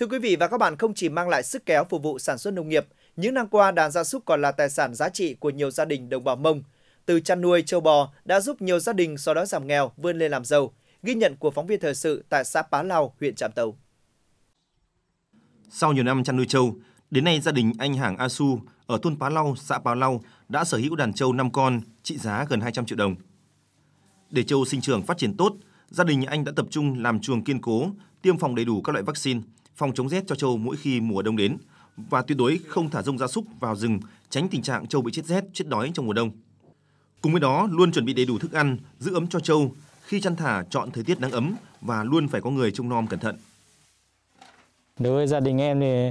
Thưa quý vị và các bạn, không chỉ mang lại sức kéo phục vụ sản xuất nông nghiệp, những năm qua đàn gia súc còn là tài sản giá trị của nhiều gia đình đồng bào Mông. Từ chăn nuôi châu bò đã giúp nhiều gia đình sau đó giảm nghèo, vươn lên làm giàu. Ghi nhận của phóng viên thời sự tại xã Pá Lào, huyện Trạm Tấu. Sau nhiều năm chăn nuôi châu, đến nay gia đình anh Hàng A Su ở thôn Pá Lau, xã Pá Lau đã sở hữu đàn trâu 5 con trị giá gần 200 triệu đồng. Để trâu sinh trưởng phát triển tốt, gia đình anh đã tập trung làm chuồng kiên cố, tiêm phòng đầy đủ các loại vaccine – phòng chống rét cho trâu mỗi khi mùa đông đến và tuyệt đối không thả rông gia súc vào rừng, tránh tình trạng trâu bị chết rét, chết đói trong mùa đông. Cùng với đó, luôn chuẩn bị đầy đủ thức ăn, giữ ấm cho trâu khi chăn thả chọn thời tiết nắng ấm và luôn phải có người trông nom cẩn thận. Đối với gia đình em thì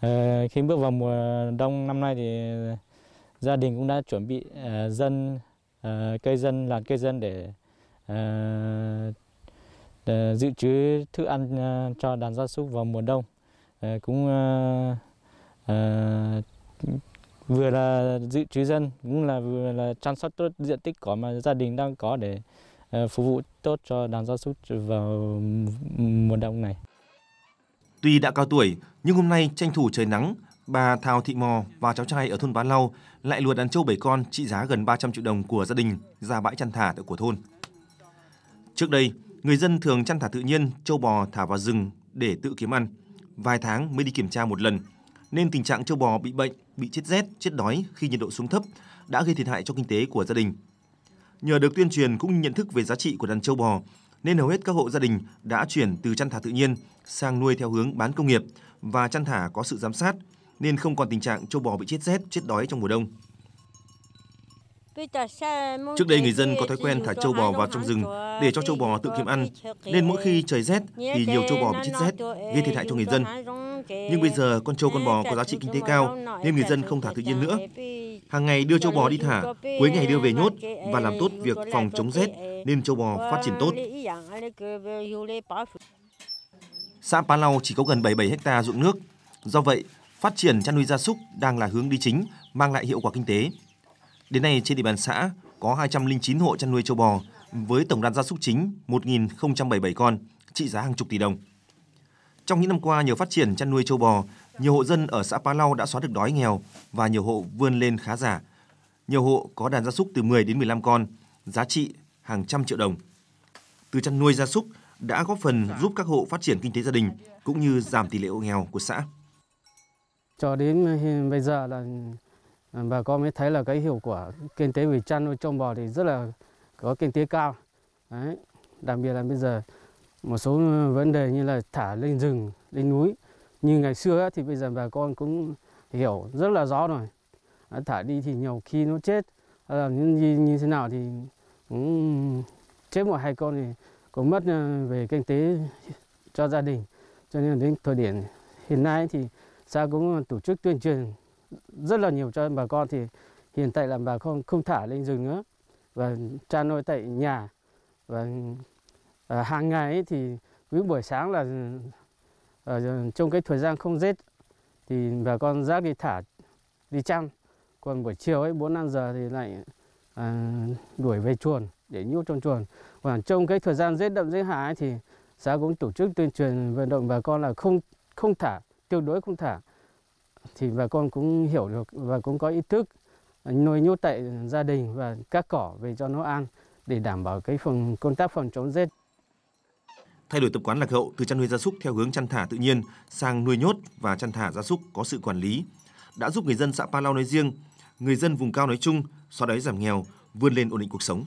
ờ, khi bước vào mùa đông năm nay thì gia đình cũng đã chuẩn bị ờ, dân ờ, cây dân làn cây dân để Ờ, dự trữ thức ăn ờ, cho đàn gia súc vào mùa đông ờ, cũng vừa là dự trữ dân cũng là vừa là chăm sóc tốt diện tích cỏ mà gia đình đang có để phục vụ tốt cho đàn gia súc vào mùa đông này. Tuy đã cao tuổi, nhưng hôm nay tranh thủ trời nắng, bà Thào Thị Mò và cháu trai ở thôn Bá Lau lại lùa đàn trâu bảy con trị giá gần 300 triệu đồng của gia đình ra bãi chăn thả tại của thôn. Trước đây, Người dân thường chăn thả tự nhiên, châu bò thả vào rừng để tự kiếm ăn. Vài tháng mới đi kiểm tra một lần, nên tình trạng châu bò bị bệnh, bị chết rét, chết đói khi nhiệt độ xuống thấp đã gây thiệt hại cho kinh tế của gia đình. Nhờ được tuyên truyền cũng như nhận thức về giá trị của đàn châu bò, nên hầu hết các hộ gia đình đã chuyển từ chăn thả tự nhiên sang nuôi theo hướng bán công nghiệp và chăn thả có sự giám sát, nên không còn tình trạng châu bò bị chết rét, chết đói trong mùa đông. Trước đây người dân có thói quen thả châu bò vào trong rừng để cho châu bò tự kiếm ăn, nên mỗi khi trời rét thì nhiều châu bò bị chết rét, gây thiệt hại cho người dân. Nhưng bây giờ con trâu con bò có giá trị kinh tế cao nên người dân không thả tự nhiên nữa. Hàng ngày đưa châu bò đi thả, cuối ngày đưa về nhốt và làm tốt việc phòng chống rét nên châu bò phát triển tốt. Xã Pá Lau chỉ có gần 77 hecta ruộng nước. Do vậy, phát triển chăn nuôi gia súc đang là hướng đi chính, mang lại hiệu quả kinh tế. Đến nay trên địa bàn xã có 209 hộ chăn nuôi châu bò với tổng đàn gia súc chính 1.077 con, trị giá hàng chục tỷ đồng. Trong những năm qua nhờ phát triển chăn nuôi châu bò, nhiều hộ dân ở xã Pá Lau đã xóa được đói nghèo và nhiều hộ vươn lên khá giả. Nhiều hộ có đàn gia súc từ 10 đến 15 con, giá trị hàng trăm triệu đồng. Từ chăn nuôi gia súc đã góp phần giúp các hộ phát triển kinh tế gia đình cũng như giảm tỷ lệ hộ nghèo của xã. Cho đến bây giờ là bà con mới thấy là cái hiệu quả kinh tế về chăn nuôi trông bò thì rất là có kinh tế cao Đấy. đặc biệt là bây giờ một số vấn đề như là thả lên rừng lên núi như ngày xưa ấy, thì bây giờ bà con cũng hiểu rất là rõ rồi thả đi thì nhiều khi nó chết là như, như thế nào thì cũng chết một hai con thì cũng mất ờ, về kinh tế cho gia đình cho nên đến thời điểm hiện nay thì xã cũng tổ chức tuyên truyền rất là nhiều cho bà con thì hiện tại là bà con không thả lên rừng nữa và cha nuôi tại nhà và à, hàng ngày thì cứ buổi sáng là ờ, trong cái thời gian không rét thì bà con rác đi thả đi chăn còn buổi chiều ấy bốn năm giờ thì lại à, đuổi về chuồng để nhốt trong chuồng và trong cái thời gian rét đậm rét hại thì xã cũng tổ chức tuyên truyền vận động bà con là không không thả tuyệt đối không thả thì bà con cũng hiểu được và cũng có ý thức nuôi nhốt tại gia đình và các cỏ về cho nó ăn để đảm bảo cái phòng công tác phòng chống rét. Thay đổi tập quán lạc hậu từ chăn nuôi gia súc theo hướng chăn thả tự nhiên sang nuôi nhốt và chăn thả gia súc có sự quản lý đã giúp người dân xã Pa Lao nói riêng, người dân vùng cao nói chung xóa đói giảm nghèo, vươn lên ổn định cuộc sống.